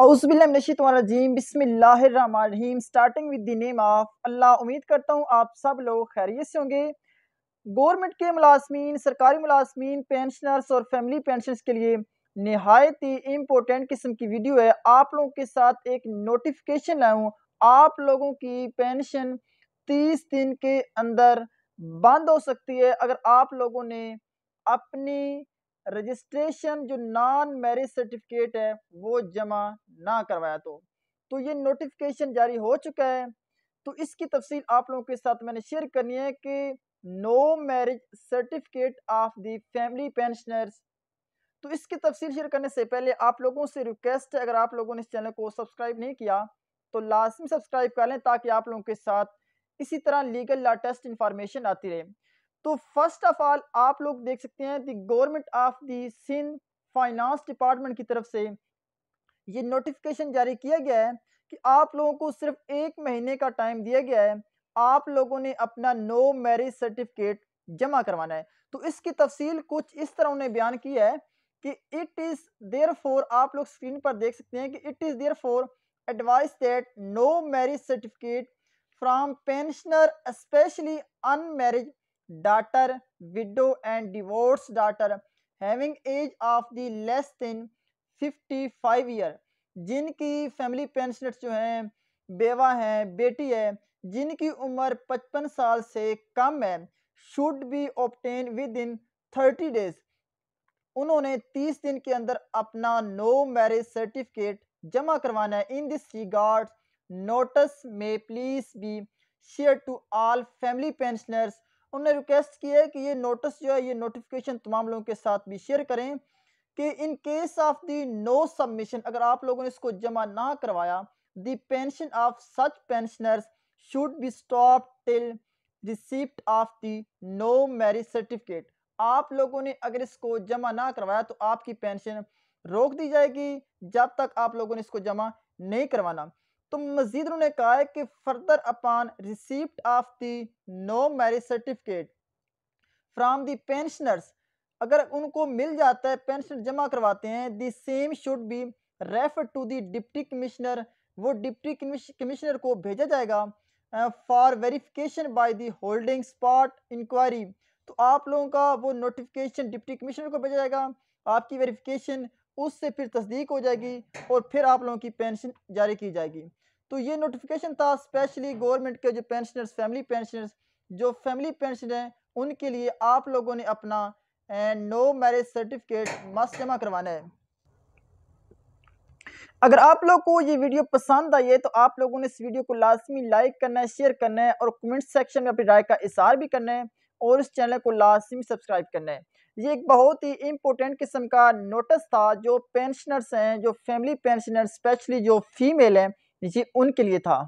starting with the name of अल्लाह उम्मीद करता हूँ आप सब लोग खैरियत से होंगे गवर्नमेंट के मुलाजमीन सरकारी मुलाजमीन पेंशनर्स और फैमिली पेंशन के लिए नहायत ही इम्पोर्टेंट किस्म की वीडियो है आप लोगों के साथ एक नोटिफिकेशन लाऊँ आप लोगों की पेंशन तीस दिन के अंदर बंद हो सकती है अगर आप लोगों ने अपनी रजिस्ट्रेशन जो नॉन मैरिज सर्टिफिकेट है वो जमा ना करवाया तो तो ये नोटिफिकेशन जारी हो चुका है तो इसकी तफसील आप लोगों के साथ मैंने शेयर करनी है कि no marriage certificate of the family pensioners तो इसकी तफसील शेयर करने से पहले आप लोगों से रिक्वेस्ट है अगर आप लोगों ने इस चैनल को सब्सक्राइब नहीं किया तो लाजमी सब्सक्राइब कर लें ताकि आप लोगों के साथ इसी तरह लीगल लाटेस्ट इंफॉर्मेशन आती रहे तो फर्स्ट ऑफ ऑल आप लोग देख सकते हैं the government of the Sindh finance department की तरफ से ये नोटिफिकेशन जारी किया गया है कि आप लोगों को सिर्फ एक महीने का टाइम दिया गया है आप लोगों ने अपना नो मैरिज सर्टिफिकेट जमा करवाना है तो इसकी तफसील कुछ इस तरह उन्हें बयान किया है कि इट इज़ देयर फॉर आप लोग स्क्रीन पर देख सकते हैं कि it is there for advice that no marriage certificate from pensioner specially unmarried daughter, widow and divorced daughter having age of the less than 55 year जिनकी फैमिली पेंशनर्स जो हैं बेवा हैं बेटी है जिनकी उम्र पचपन साल से कम है should be obtained within thirty days उन्होंने तीस दिन के अंदर अपना नो मैरिज सर्टिफिकेट जमा करवाना है इन दिस रिगार्ड नोटिस में please be share to all family pensioners उन्होंने रिक्वेस्ट की है कि ये नोटिस जो है ये नोटिफिकेशन तमाम लोगों के साथ भी शेयर करें कि in case of the no submission अगर आप लोगों ने इसको जमा ना करवाया the pension of such pensioners should be stop till receipt of the no marriage certificate आप लोगों ने अगर इसको जमा ना करवाया तो आपकी पेंशन रोक दी जाएगी जब तक आप लोगों ने इसको जमा नहीं करवाना तो मजीद उन्होंने कहा है कि further upon receipt of the no marriage certificate from the pensioners अगर उनको मिल जाता है पेंशन जमा करवाते हैं the same should be refer to the deputy commissioner वो डिप्टी कमिश्नर को भेजा जाएगा for verification by the holding spot inquiry तो आप लोगों का वो नोटिफिकेशन डिप्टी कमिश्नर को भेजा जाएगा आपकी वेरिफिकेशन उससे फिर तस्दीक हो जाएगी और फिर आप लोगों की पेंशन जारी की जाएगी तो ये नोटिफिकेशन था स्पेशली गवर्नमेंट के जो पेंशनर्स फैमिली पेंशनर्स जो फैमिली पेंशन हैं उनके लिए आप लोगों ने अपना नो मैरिज सर्टिफिकेट मस्त जमा करवाना है अगर आप लोग को ये वीडियो पसंद आई है तो आप लोगों ने इस वीडियो को लाजमी लाइक करना है शेयर करना है और कमेंट सेक्शन में अपनी राय का इशार भी करना है और इस चैनल को लाजमी सब्सक्राइब करना है ये एक बहुत ही इम्पोर्टेंट किस्म का नोटिस था जो पेंशनर्स हैं जो फैमिली पेंशनर स्पेशली जो फीमेल हैं नीचे उनके लिए था